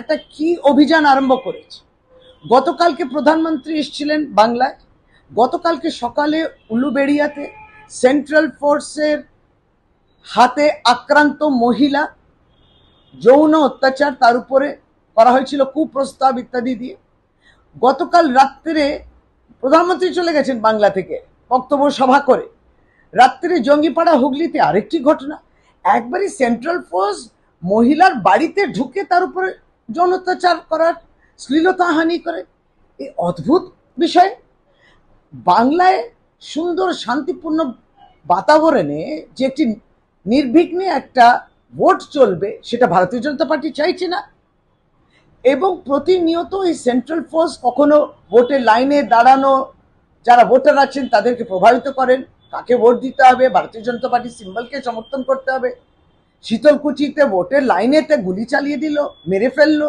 একটা কি অভিযান আরম্ভ করেছে গতকালকে প্রধানমন্ত্রী এসেছিলেন বাংলায় গতকালকে সকালে উলুবেড়িয়াতে সেন্ট্রাল ফোর্সের হাতে আক্রান্ত মহিলা যৌন অত্যাচার তার উপরে করা হয়েছিল কুপ্রস্তাব ইত্যাদি দিয়ে গতকাল রাত্রে প্রধানমন্ত্রী চলে গেছেন বাংলা থেকে বক্তব্য সভা করে রাত্রে জঙ্গিপাড়া হুগলিতে আরেকটি ঘটনা একবারই সেন্ট্রাল ফোর্স মহিলার বাড়িতে ঢুকে তার উপরে অত্যাচার করার শ্লীলতাহানি করে এই অদ্ভুত বিষয় বাংলায় সুন্দর শান্তিপূর্ণ বাতাবরণে যে একটি নির্বিঘ্নে একটা ভোট চলবে সেটা ভারতীয় জনতা পার্টি চাইছে না এবং প্রতিনিয়ত এই সেন্ট্রাল ফোর্স কখনো ভোটের লাইনে দাঁড়ানো যারা ভোটার আছেন তাদেরকে প্রভাবিত করেন কাকে ভোট দিতে হবে ভারতীয় জনতা পার্টির সিম্বলকে সমর্থন করতে হবে শীতলকুচিতে ভোটের লাইনেতে গুলি চালিয়ে দিল মেরে ফেললো